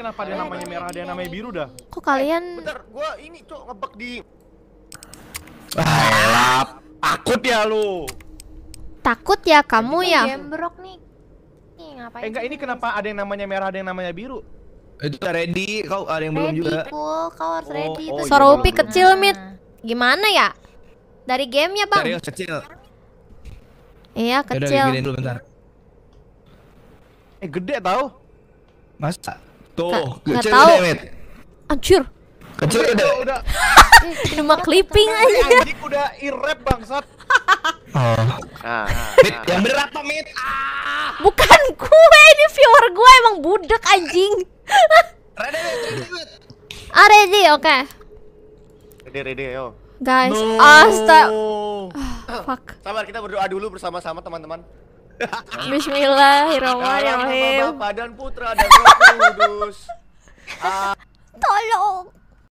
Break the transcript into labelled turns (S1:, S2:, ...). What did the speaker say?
S1: kenapa ada iya, namanya iya, merah, ada yang namanya biru dah. Kok kalian eh, Bentar, gua ini cok ngebek di Ah, Takut ya lu. Takut ya kamu ya. Gembrok nih. Nih Eh enggak ini kenapa ada yang namanya merah, ada yang namanya biru? Itu ready, kau ada yang ready, belum juga. Cool. kau harus oh, ready. Oh, iya, Suara Upi kecil, nah. Mit. Gimana ya? Dari game ya Bang? Dari kecil. Iya, kecil. Yaudah, dulu bentar. Eh, gede tau. Masa? Tuh, gak tau. Ancur. David. Ancur. Kecil udah. Udah. udah mah clipping aja. Anjing udah irep bangsat. Oh. Ah, ah, ah, ah. yang bener apa mit? Ah. Bukan gue ini viewer gue emang budek anjing. ready, ready, ready. Ah, ready, oke. Okay. Ready, ready, yo.
S2: Guys, no. astag.
S1: Oh, ah, fuck. Sabar, kita berdoa dulu bersama-sama teman-teman. Bismillahirrahmanirrahim. Bapak dan putra dan roh kudus. Ah. Tolong.